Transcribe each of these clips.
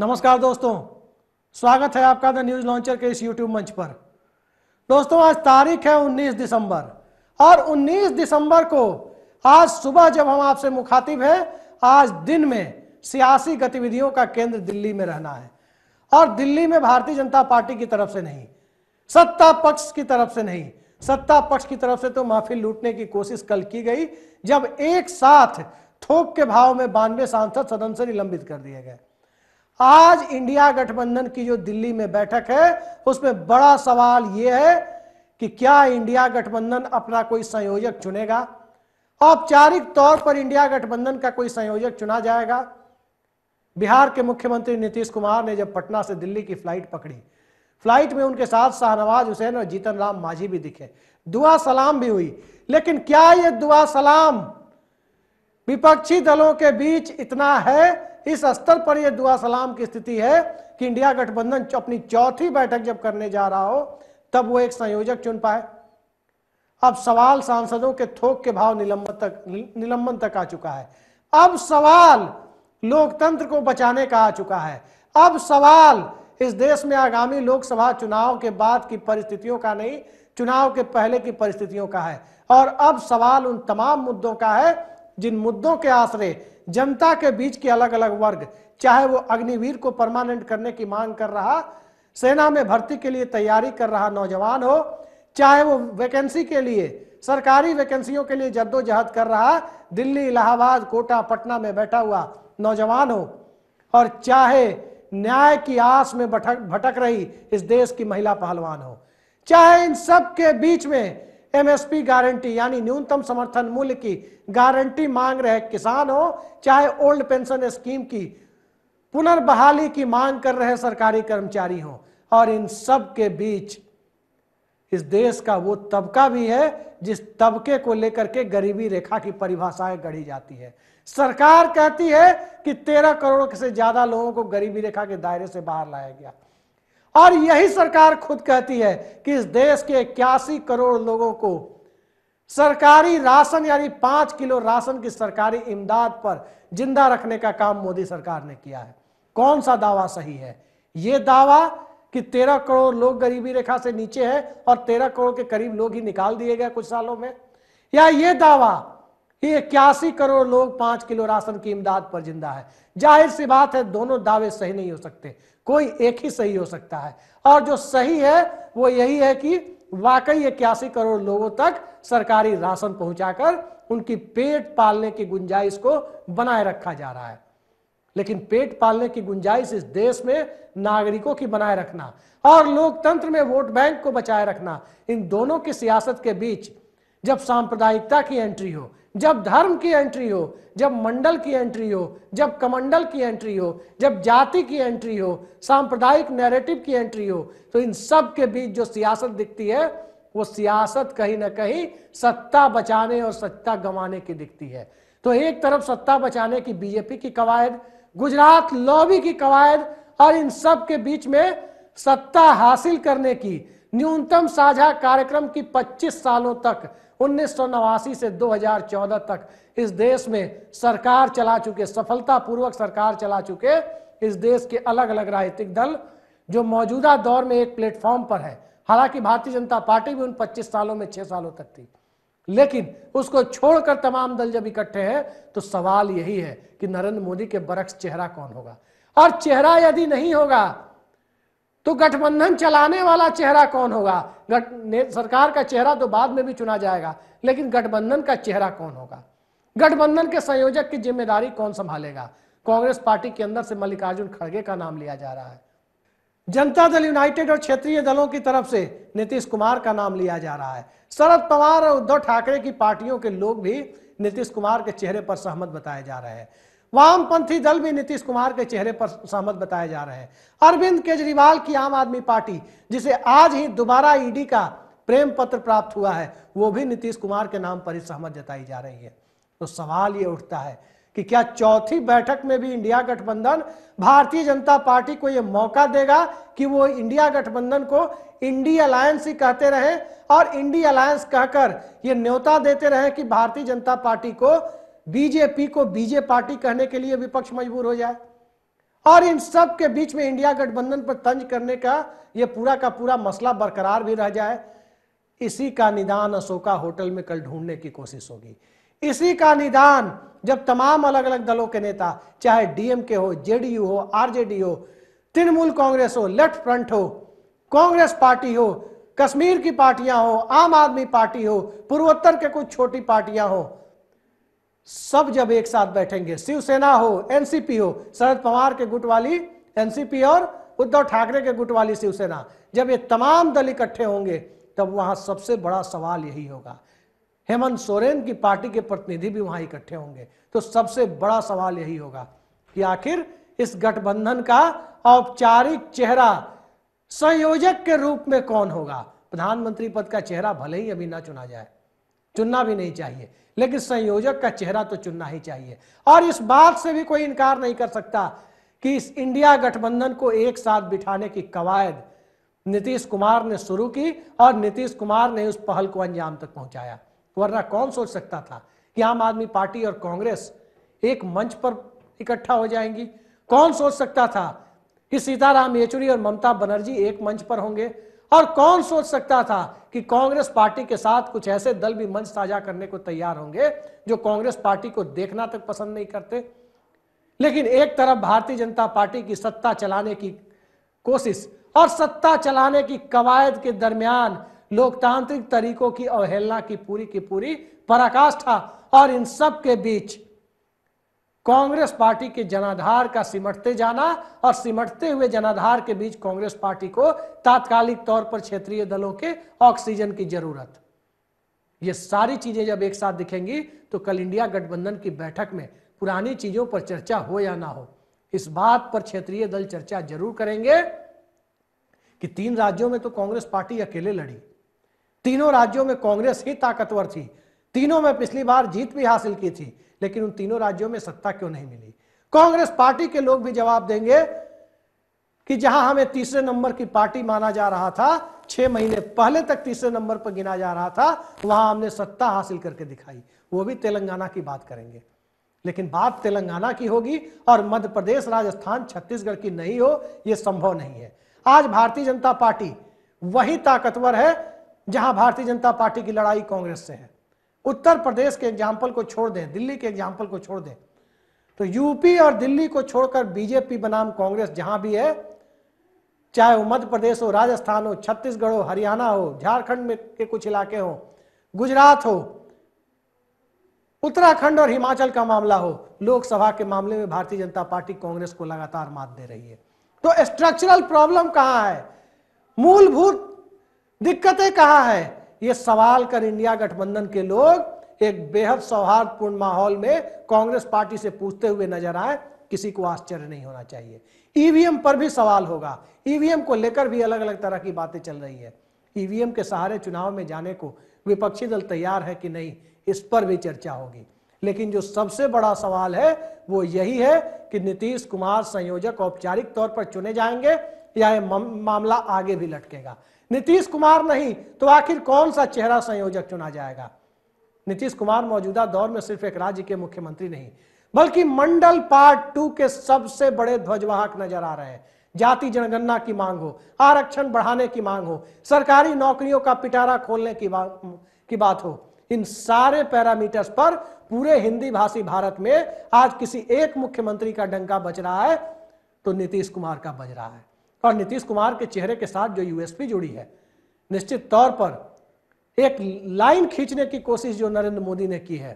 नमस्कार दोस्तों स्वागत है आपका द न्यूज लॉन्चर के इस यूट्यूब मंच पर दोस्तों आज तारीख है 19 दिसंबर और 19 दिसंबर को आज सुबह जब हम आपसे मुखातिब हैं आज दिन में सियासी गतिविधियों का केंद्र दिल्ली में रहना है और दिल्ली में भारतीय जनता पार्टी की तरफ से नहीं सत्ता पक्ष की तरफ से नहीं सत्ता पक्ष की तरफ से तो माफी लूटने की कोशिश कल की गई जब एक साथ थोक के भाव में बानवे सांसद सदन से निलंबित कर दिए गए आज इंडिया गठबंधन की जो दिल्ली में बैठक है उसमें बड़ा सवाल यह है कि क्या इंडिया गठबंधन अपना कोई संयोजक चुनेगा औपचारिक तौर पर इंडिया गठबंधन का कोई संयोजक चुना जाएगा बिहार के मुख्यमंत्री नीतीश कुमार ने जब पटना से दिल्ली की फ्लाइट पकड़ी फ्लाइट में उनके साथ शाहनवाज हुसैन और जीतन राम माझी भी दिखे दुआ सलाम भी हुई लेकिन क्या यह दुआ सलाम विपक्षी दलों के बीच इतना है इस स्तर पर यह दुआ सलाम की स्थिति है कि इंडिया गठबंधन अपनी चौथी बैठक जब करने जा रहा हो तब वो एक संयोजक चुन पाए अब सवाल सांसदों के थोक के भाव निलंबन तक निलंबन तक आ चुका है अब सवाल लोकतंत्र को बचाने का आ चुका है अब सवाल इस देश में आगामी लोकसभा चुनाव के बाद की परिस्थितियों का नहीं चुनाव के पहले की परिस्थितियों का है और अब सवाल उन तमाम मुद्दों का है जिन मुद्दों के आश्रय जनता के बीच के अलग अलग वर्ग चाहे वो अग्निवीर को परमानेंट करने की मांग कर रहा सेना में भर्ती के लिए तैयारी कर रहा नौजवान हो चाहे वो वैकेंसी के लिए सरकारी वैकेंसियों के लिए जद्दोजहद कर रहा दिल्ली इलाहाबाद कोटा पटना में बैठा हुआ नौजवान हो और चाहे न्याय की आस में भटक भटक रही इस देश की महिला पहलवान हो चाहे इन सब के बीच में एमएसपी गारंटी यानी न्यूनतम समर्थन मूल्य की गारंटी मांग रहे किसान हो चाहे ओल्ड पेंशन स्कीम की पुनर्बहाली की मांग कर रहे सरकारी कर्मचारी हो और इन सब के बीच इस देश का वो तबका भी है जिस तबके को लेकर के गरीबी रेखा की परिभाषाएं गढ़ी जाती है सरकार कहती है कि तेरह करोड़ से ज्यादा लोगों को गरीबी रेखा के दायरे से बाहर लाया गया और यही सरकार खुद कहती है कि इस देश के इक्यासी करोड़ लोगों को सरकारी राशन यानी पांच किलो राशन की सरकारी इमदाद पर जिंदा रखने का काम मोदी सरकार ने किया है कौन सा दावा सही है यह दावा कि तेरह करोड़ लोग गरीबी रेखा से नीचे हैं और तेरह करोड़ के करीब लोग ही निकाल दिए गए कुछ सालों में या ये दावा कि इक्यासी करोड़ लोग पांच किलो राशन की इमदाद पर जिंदा है जाहिर सी बात है दोनों दावे सही नहीं हो सकते कोई एक ही सही हो सकता है और जो सही है वो यही है कि वाकई इक्यासी करोड़ लोगों तक सरकारी राशन पहुंचाकर उनकी पेट पालने की गुंजाइश को बनाए रखा जा रहा है लेकिन पेट पालने की गुंजाइश इस देश में नागरिकों की बनाए रखना और लोकतंत्र में वोट बैंक को बचाए रखना इन दोनों की सियासत के बीच जब सांप्रदायिकता की एंट्री हो जब धर्म की एंट्री हो जब मंडल की एंट्री हो जब कमंडल की एंट्री हो जब जाति की एंट्री हो सांप्रदायिक नैरेटिव की एंट्री हो तो इन सब के बीच जो सियासत दिखती है वो सियासत कहीं ना कहीं सत्ता बचाने और सत्ता गंवाने की दिखती है तो एक तरफ सत्ता बचाने की बीजेपी की कवायद गुजरात लॉबी की कवायद और इन सब के बीच में सत्ता हासिल करने की न्यूनतम साझा कार्यक्रम की 25 सालों तक उन्नीस से 2014 तक इस देश में सरकार चला चुके सफलतापूर्वक सरकार चला चुके इस देश के अलग अलग राजनीतिक दल जो मौजूदा दौर में एक प्लेटफॉर्म पर है हालांकि भारतीय जनता पार्टी भी उन 25 सालों में 6 सालों तक थी लेकिन उसको छोड़कर तमाम दल जब इकट्ठे हैं तो सवाल यही है कि नरेंद्र मोदी के बरक्स चेहरा कौन होगा और चेहरा यदि नहीं होगा तो गठबंधन चलाने वाला चेहरा कौन होगा सरकार का चेहरा तो बाद में भी चुना जाएगा लेकिन गठबंधन का चेहरा कौन होगा गठबंधन के संयोजक की जिम्मेदारी कौन संभालेगा कांग्रेस पार्टी के अंदर से मल्लिकार्जुन खड़गे का नाम लिया जा रहा है जनता दल यूनाइटेड और क्षेत्रीय दलों की तरफ से नीतीश कुमार का नाम लिया जा रहा है शरद पवार और उद्धव ठाकरे की पार्टियों के लोग भी नीतीश कुमार के चेहरे पर सहमत बताए जा रहे हैं वामपंथी दल भी नीतीश कुमार के चेहरे पर सहमत बताए जा रहे हैं अरविंद केजरीवाल की आम आदमी पार्टी जिसे आज ही दोबारा ईडी का प्रेम पत्र प्राप्त हुआ है वो भी नीतीश कुमार के नाम पर ही सहमत जताई जा रही है तो सवाल ये उठता है कि क्या चौथी बैठक में भी इंडिया गठबंधन भारतीय जनता पार्टी को यह मौका देगा कि वो इंडिया गठबंधन को इंडी अलायंस ही कहते रहे और इंडी अलायंस कहकर ये न्योता देते रहे कि भारतीय जनता पार्टी को बीजेपी को बीजे पार्टी कहने के लिए विपक्ष मजबूर हो जाए और इन सब के बीच में इंडिया गठबंधन पर तंज करने का यह पूरा का पूरा मसला बरकरार भी रह जाए इसी का निदान अशोका होटल में कल ढूंढने की कोशिश होगी इसी का निदान जब तमाम अलग अलग दलों के नेता चाहे डीएमके हो जेडीयू हो आरजेडी हो तृणमूल कांग्रेस हो लेफ्ट फ्रंट हो कांग्रेस पार्टी हो कश्मीर की पार्टियां हो आम आदमी पार्टी हो पूर्वोत्तर के कुछ छोटी पार्टियां हो सब जब एक साथ बैठेंगे शिवसेना हो एनसीपी हो शरद पवार के गुट वाली एनसीपी और उद्धव ठाकरे के गुट वाली शिवसेना जब ये तमाम दल इकट्ठे होंगे तब वहां सबसे बड़ा सवाल यही होगा हेमंत सोरेन की पार्टी के प्रतिनिधि भी वहां इकट्ठे होंगे तो सबसे बड़ा सवाल यही होगा कि आखिर इस गठबंधन का औपचारिक चेहरा संयोजक के रूप में कौन होगा प्रधानमंत्री पद का चेहरा भले ही अभी ना चुना जाए चुनना भी नहीं चाहिए लेकिन संयोजक का चेहरा तो चुनना ही चाहिए और इस बात से भी कोई इनकार नहीं कर सकता कि इस इंडिया गठबंधन को एक साथ बिठाने की कवायद नीतीश कुमार ने शुरू की और नीतीश कुमार ने उस पहल को अंजाम तक पहुंचाया वरना कौन सोच सकता था कि आम आदमी पार्टी और कांग्रेस एक मंच पर इकट्ठा हो जाएंगी कौन सोच सकता था कि सीताराम येचुरी और ममता बनर्जी एक मंच पर होंगे और कौन सोच सकता था कि कांग्रेस पार्टी के साथ कुछ ऐसे दल भी मंच साझा करने को तैयार होंगे जो कांग्रेस पार्टी को देखना तक पसंद नहीं करते लेकिन एक तरफ भारतीय जनता पार्टी की सत्ता चलाने की कोशिश और सत्ता चलाने की कवायद के दरमियान लोकतांत्रिक तरीकों की अवहेलना की पूरी की पूरी पराकाष्ठा और इन सब के बीच कांग्रेस पार्टी के जनाधार का सिमटते जाना और सिमटते हुए जनाधार के बीच कांग्रेस पार्टी को तात्कालिक तौर पर क्षेत्रीय दलों के ऑक्सीजन की जरूरत ये सारी चीजें जब एक साथ दिखेंगी तो कल इंडिया गठबंधन की बैठक में पुरानी चीजों पर चर्चा हो या ना हो इस बात पर क्षेत्रीय दल चर्चा जरूर करेंगे कि तीन राज्यों में तो कांग्रेस पार्टी अकेले लड़ी तीनों राज्यों में कांग्रेस ही ताकतवर थी तीनों में पिछली बार जीत भी हासिल की थी लेकिन उन तीनों राज्यों में सत्ता क्यों नहीं मिली कांग्रेस पार्टी के लोग भी जवाब देंगे कि जहां हमें तीसरे नंबर की पार्टी माना जा रहा था छह महीने पहले तक तीसरे नंबर पर गिना जा रहा था वहां हमने सत्ता हासिल करके दिखाई वो भी तेलंगाना की बात करेंगे लेकिन बात तेलंगाना की होगी और मध्य प्रदेश राजस्थान छत्तीसगढ़ की नहीं हो यह संभव नहीं है आज भारतीय जनता पार्टी वही ताकतवर है जहां भारतीय जनता पार्टी की लड़ाई कांग्रेस से है उत्तर प्रदेश के एग्जाम्पल को छोड़ दें दिल्ली के एग्जाम्पल को छोड़ दें तो यूपी और दिल्ली को छोड़कर बीजेपी बनाम कांग्रेस जहां भी है चाहे वो मध्य प्रदेश हो राजस्थान हो छत्तीसगढ़ हो हरियाणा हो झारखंड में के कुछ इलाके हो गुजरात हो उत्तराखंड और हिमाचल का मामला हो लोकसभा के मामले में भारतीय जनता पार्टी कांग्रेस को लगातार मात दे रही है तो स्ट्रक्चरल प्रॉब्लम कहां है मूलभूत दिक्कतें कहां है ये सवाल कर इंडिया गठबंधन के लोग एक बेहद सौहार्दपूर्ण माहौल में कांग्रेस पार्टी से पूछते हुए नजर आए किसी को आश्चर्य नहीं होना चाहिए ईवीएम पर भी सवाल होगा ईवीएम को लेकर भी अलग अलग तरह की बातें चल रही है ईवीएम के सहारे चुनाव में जाने को विपक्षी दल तैयार है कि नहीं इस पर भी चर्चा होगी लेकिन जो सबसे बड़ा सवाल है वो यही है कि नीतीश कुमार संयोजक औपचारिक तौर पर चुने जाएंगे यह मामला आगे भी लटकेगा नीतीश कुमार नहीं तो आखिर कौन सा चेहरा संयोजक चुना जाएगा नीतीश कुमार मौजूदा दौर में सिर्फ एक राज्य के मुख्यमंत्री नहीं बल्कि मंडल पार्ट टू के सबसे बड़े ध्वजवाहक नजर आ रहे हैं जाति जनगणना की मांग हो आरक्षण बढ़ाने की मांग हो सरकारी नौकरियों का पिटारा खोलने की, बा, की बात हो इन सारे पैरामीटर्स पर पूरे हिंदी भाषी भारत में आज किसी एक मुख्यमंत्री का डंका बज रहा है तो नीतीश कुमार का बज रहा है और नीतीश कुमार के चेहरे के साथ जो यूएसपी जुड़ी है निश्चित तौर पर एक लाइन खींचने की कोशिश जो नरेंद्र मोदी ने की है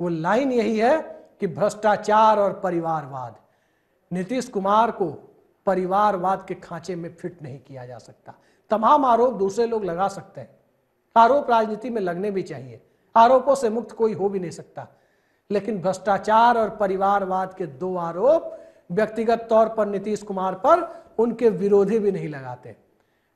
वो लाइन यही है कि भ्रष्टाचार और परिवारवाद नीतीश कुमार को परिवारवाद के खांचे में फिट नहीं किया जा सकता तमाम आरोप दूसरे लोग लगा सकते हैं आरोप राजनीति में लगने भी चाहिए आरोपों से मुक्त कोई हो भी नहीं सकता लेकिन भ्रष्टाचार और परिवारवाद के दो आरोप व्यक्तिगत तौर पर नीतीश कुमार पर उनके विरोधी भी नहीं लगाते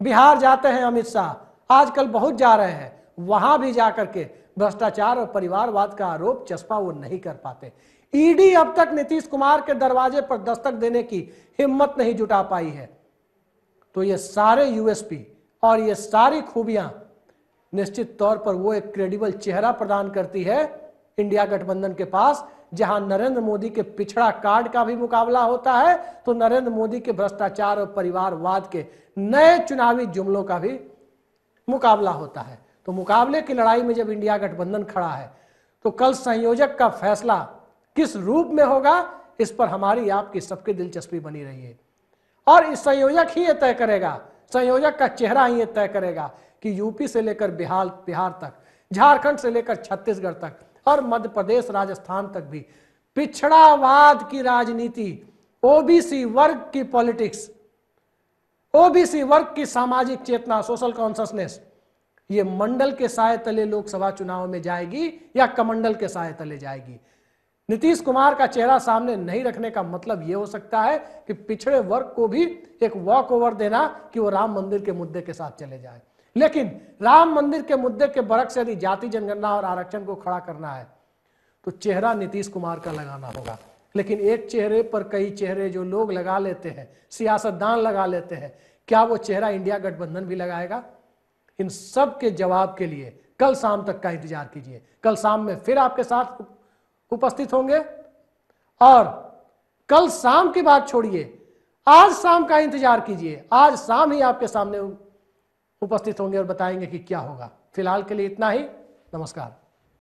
बिहार जाते हैं अमित शाह आजकल बहुत जा रहे हैं वहां भी जाकर के भ्रष्टाचार और परिवारवाद का आरोप चस्पा वो नहीं कर पाते ईडी अब तक नीतीश कुमार के दरवाजे पर दस्तक देने की हिम्मत नहीं जुटा पाई है तो ये सारे यूएसपी और ये सारी खूबियां निश्चित तौर पर वो एक क्रेडिबल चेहरा प्रदान करती है इंडिया गठबंधन के पास जहां नरेंद्र मोदी के पिछड़ा कार्ड का भी मुकाबला होता है तो नरेंद्र मोदी के भ्रष्टाचार और परिवारवाद के नए चुनावी जुमलों का भी मुकाबला होता है तो मुकाबले की लड़ाई में जब इंडिया गठबंधन खड़ा है तो कल संयोजक का फैसला किस रूप में होगा इस पर हमारी आपकी सबकी दिलचस्पी बनी रही है और इस संयोजक ही ये तय करेगा संयोजक का चेहरा ही ये तय करेगा कि यूपी से लेकर बिहार बिहार तक झारखंड से लेकर छत्तीसगढ़ तक और मध्य प्रदेश राजस्थान तक भी पिछड़ावाद की राजनीति ओबीसी वर्ग की पॉलिटिक्स ओबीसी वर्ग की सामाजिक चेतना सोशल कॉन्सियसनेस ये मंडल के साय तले लोकसभा चुनाव में जाएगी या कमंडल के साय तले जाएगी नीतीश कुमार का चेहरा सामने नहीं रखने का मतलब यह हो सकता है कि पिछड़े वर्ग को भी एक वॉक ओवर देना कि वो राम मंदिर के मुद्दे के साथ चले जाए लेकिन राम मंदिर के मुद्दे के से यदि जाति जनगणना और आरक्षण को खड़ा करना है तो चेहरा नीतीश कुमार का लगाना होगा लेकिन एक चेहरे पर कई चेहरे जो लोग लगा लेते हैं सियासतदान लगा लेते हैं क्या वो चेहरा इंडिया गठबंधन भी लगाएगा इन सब के जवाब के लिए कल शाम तक का इंतजार कीजिए कल शाम में फिर आपके साथ उपस्थित होंगे और कल शाम की बात छोड़िए आज शाम का इंतजार कीजिए आज शाम ही आपके सामने उपस्थित होंगे और बताएंगे कि क्या होगा फिलहाल के लिए इतना ही नमस्कार